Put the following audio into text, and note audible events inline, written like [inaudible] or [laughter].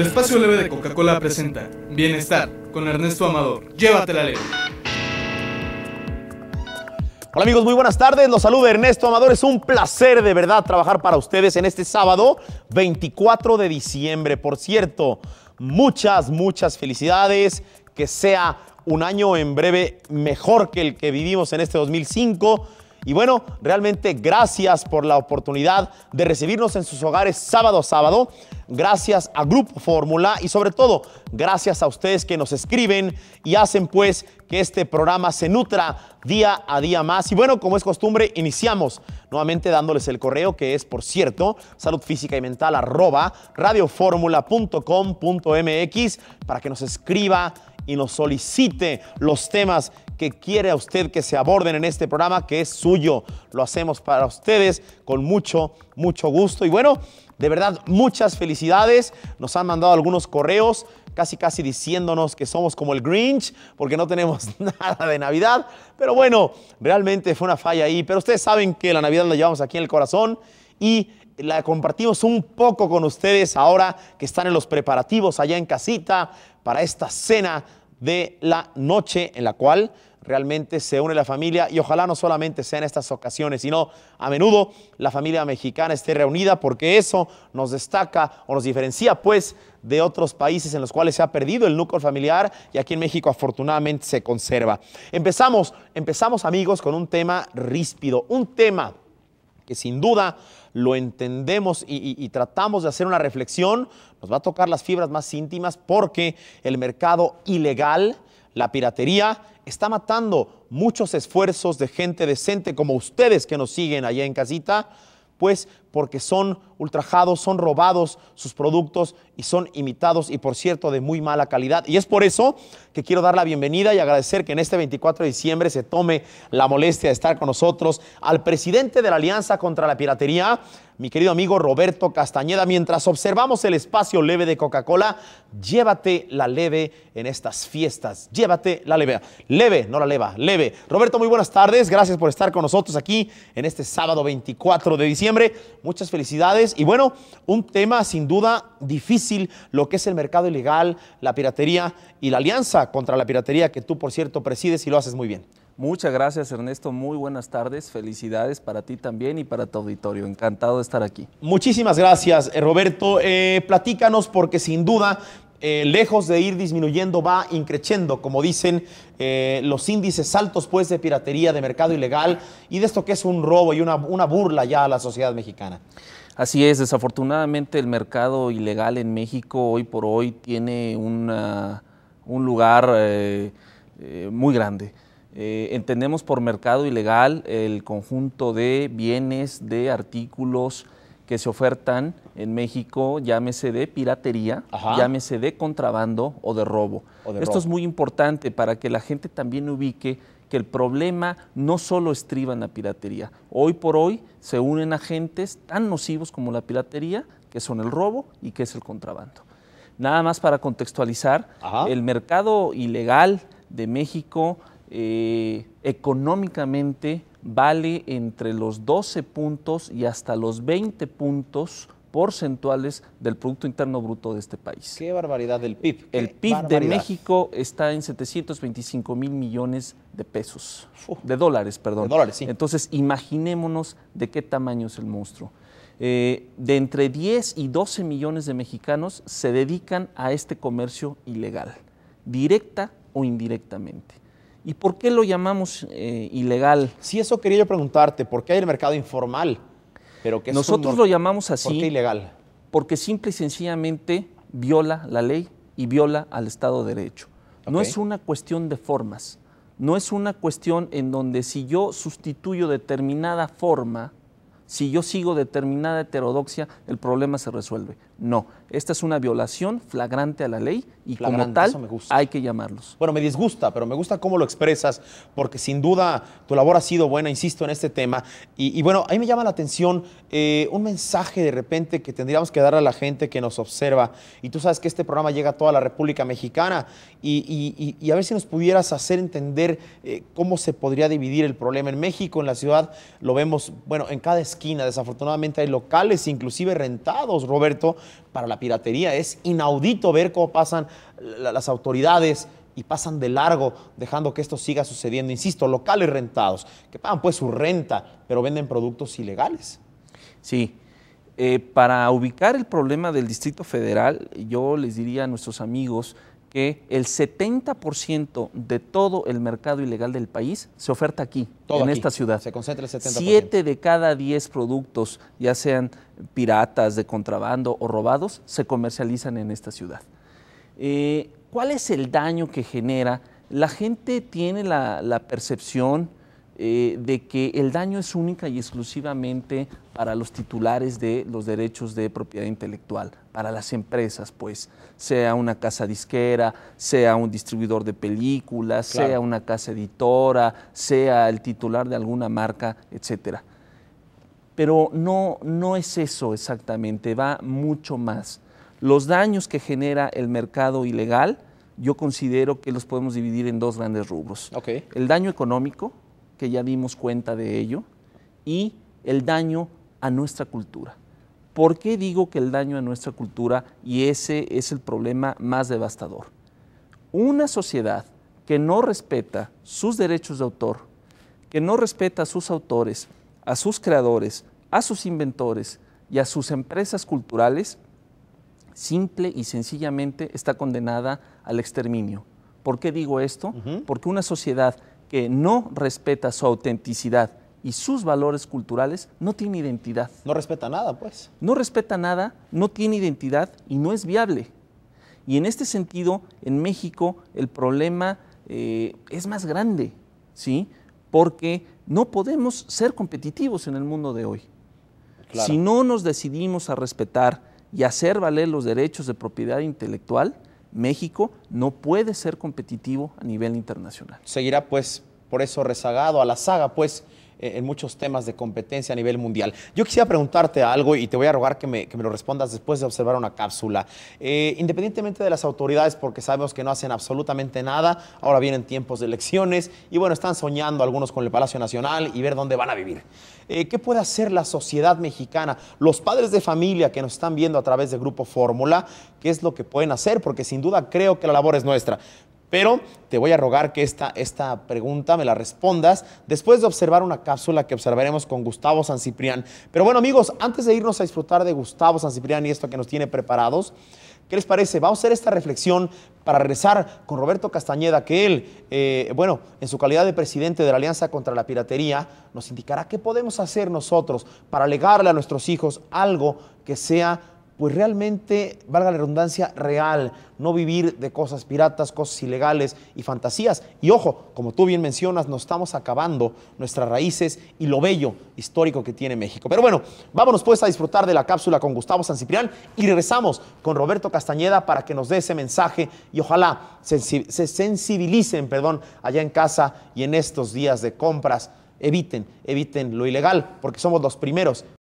El espacio leve de Coca-Cola presenta Bienestar con Ernesto Amador. Llévatela leve. Hola amigos, muy buenas tardes. Los saluda Ernesto Amador. Es un placer de verdad trabajar para ustedes en este sábado 24 de diciembre. Por cierto, muchas, muchas felicidades. Que sea un año en breve mejor que el que vivimos en este 2005 y bueno, realmente gracias por la oportunidad de recibirnos en sus hogares sábado a sábado. Gracias a Grupo Fórmula y sobre todo gracias a ustedes que nos escriben y hacen pues que este programa se nutra día a día más. Y bueno, como es costumbre, iniciamos nuevamente dándoles el correo que es, por cierto, salud y mental arroba radioformula.com.mx para que nos escriba y nos solicite los temas que quiere a usted que se aborden en este programa que es suyo. Lo hacemos para ustedes con mucho, mucho gusto. Y bueno, de verdad, muchas felicidades. Nos han mandado algunos correos casi casi diciéndonos que somos como el Grinch porque no tenemos [laughs] nada de Navidad. Pero bueno, realmente fue una falla ahí. Pero ustedes saben que la Navidad la llevamos aquí en el corazón y la compartimos un poco con ustedes ahora que están en los preparativos allá en casita para esta cena de la noche en la cual realmente se une la familia y ojalá no solamente sea en estas ocasiones, sino a menudo la familia mexicana esté reunida porque eso nos destaca o nos diferencia pues de otros países en los cuales se ha perdido el núcleo familiar y aquí en México afortunadamente se conserva. Empezamos, empezamos amigos con un tema ríspido, un tema que sin duda lo entendemos y, tratamos de hacer una reflexión, nos va a tocar las fibras más íntimas porque el mercado ilegal, la piratería, está matando muchos esfuerzos de gente decente como ustedes que nos siguen allá en casita, pues porque son ultrajados, son robados sus productos y son imitados y por cierto de muy mala calidad. Y es por eso que quiero dar la bienvenida y agradecer que en este 24 de diciembre se tome la molestia de estar con nosotros al presidente de la Alianza contra la Piratería, mi querido amigo Roberto Castañeda. Mientras observamos el espacio leve de Coca-Cola, llévate la leve en estas fiestas, llévate la leve, leve, no la leva, leve. Roberto, muy buenas tardes, gracias por estar con nosotros aquí en este sábado 24 de diciembre muchas felicidades. Y bueno, un tema sin duda difícil, lo que es el mercado ilegal, la piratería y la alianza contra la piratería que tú, por cierto, presides y lo haces muy bien. Muchas gracias Ernesto, muy buenas tardes, felicidades para ti también y para tu auditorio, encantado de estar aquí. Muchísimas gracias eh, Roberto, eh, platícanos porque sin duda eh, lejos de ir disminuyendo, va increciendo, como dicen eh, los índices altos pues de piratería, de mercado ilegal y de esto que es un robo y una, burla ya a la sociedad mexicana. Así es, desafortunadamente el mercado ilegal en México hoy por hoy tiene un lugar eh, muy grande. entendemos por mercado ilegal el conjunto de bienes, de artículos, que se ofertan en México, llámese de piratería, llámese de contrabando o de robo. Esto es muy importante para que la gente también ubique que el problema no solo estriba en la piratería. Hoy por hoy se unen agentes tan nocivos como la piratería, que son el robo y que es el contrabando. Nada más para contextualizar, el mercado ilegal de México eh, económicamente vale entre los 12 puntos y hasta los 20 puntos porcentuales del Producto Interno Bruto de este país. ¡Qué barbaridad del PIB! El PIB de México está en 725 mil millones de pesos, de dólares, perdón. De dólares, sí. Entonces, imaginémonos de qué tamaño es el monstruo. Eh, de entre 10 y 12 millones de mexicanos se dedican a este comercio ilegal, directa o indirectamente. ¿Y por qué lo llamamos eh, ilegal? Sí, eso quería yo preguntarte, ¿por qué hay el mercado informal? Pero que Nosotros lo llamamos así. ilegal? Porque simple y sencillamente viola la ley y viola al Estado de Derecho. No es una cuestión de formas, no es una cuestión en donde si yo sustituyo determinada forma, si yo sigo determinada heterodoxia, el problema se resuelve. No, esta es una violación flagrante a la ley y como tal hay que llamarlos. Bueno, me disgusta, pero me gusta cómo lo expresas, porque sin duda tu labor ha sido buena, insisto, en este tema. Y, bueno, ahí me llama la atención eh, un mensaje de repente que tendríamos que dar a la gente que nos observa. Y tú sabes que este programa llega a toda la República Mexicana y, a ver si nos pudieras hacer entender eh, cómo se podría dividir el problema en México, en la ciudad. Lo vemos, bueno, en cada esquina, desafortunadamente hay locales, inclusive rentados, Roberto para la piratería. Es inaudito ver cómo pasan las autoridades y pasan de largo dejando que esto siga sucediendo. Insisto, locales rentados, que pagan pues su renta, pero venden productos ilegales. Sí. Eh, para ubicar el problema del Distrito Federal, yo les diría a nuestros amigos que el 70% de todo el mercado ilegal del país se oferta aquí, en esta ciudad. Se concentra el 70%. Siete de cada diez productos, ya sean piratas, de contrabando o robados, se comercializan en esta ciudad. Eh, ¿Cuál es el daño que genera? La gente tiene la percepción eh, de que el daño es única y exclusivamente para los titulares de los derechos de propiedad intelectual, para las empresas, pues, sea una casa disquera, sea un distribuidor de películas, sea una casa editora, sea el titular de alguna marca, etcétera. Pero no, no es eso exactamente, va mucho más. Los daños que genera el mercado ilegal, yo considero que los podemos dividir en dos grandes rubros. El daño económico, que ya dimos cuenta de ello, y el daño a nuestra cultura. ¿Por qué digo que el daño a nuestra cultura y ese es el problema más devastador? Una sociedad que no respeta sus derechos de autor, que no respeta a sus autores, a sus creadores, a sus inventores y a sus empresas culturales, simple y sencillamente está condenada al exterminio. ¿Por qué digo esto? Porque una sociedad que no respeta su autenticidad y sus valores culturales, no tiene identidad. No respeta nada, pues. No respeta nada, no tiene identidad y no es viable. Y en este sentido, en México el problema eh, es más grande, ¿sí? Porque no podemos ser competitivos en el mundo de hoy. Si no nos decidimos a respetar y hacer valer los derechos de propiedad intelectual, México no puede ser competitivo a nivel internacional. Seguirá pues por eso rezagado a la saga pues en muchos temas de competencia a nivel mundial. Yo quisiera preguntarte algo y te voy a rogar que me, que me lo respondas después de observar una cápsula. Eh, independientemente de las autoridades, porque sabemos que no hacen absolutamente nada, ahora vienen tiempos de elecciones y bueno, están soñando algunos con el Palacio Nacional y ver dónde van a vivir. Eh, ¿Qué puede hacer la sociedad mexicana, los padres de familia que nos están viendo a través de Grupo Fórmula? ¿Qué es lo que pueden hacer? Porque sin duda creo que la labor es nuestra. Pero te voy a rogar que esta, esta pregunta me la respondas después de observar una cápsula que observaremos con Gustavo San Ciprián. Pero bueno, amigos, antes de irnos a disfrutar de Gustavo San Ciprián y esto que nos tiene preparados, ¿qué les parece? Vamos a hacer esta reflexión para regresar con Roberto Castañeda, que él, eh, bueno, en su calidad de presidente de la Alianza contra la Piratería, nos indicará qué podemos hacer nosotros para legarle a nuestros hijos algo que sea pues realmente, valga la redundancia, real, no vivir de cosas piratas, cosas ilegales y fantasías. Y ojo, como tú bien mencionas, nos estamos acabando nuestras raíces y lo bello histórico que tiene México. Pero bueno, vámonos pues a disfrutar de la cápsula con Gustavo Ciprián y regresamos con Roberto Castañeda para que nos dé ese mensaje y ojalá se, se sensibilicen, perdón, allá en casa y en estos días de compras. Eviten, eviten lo ilegal, porque somos los primeros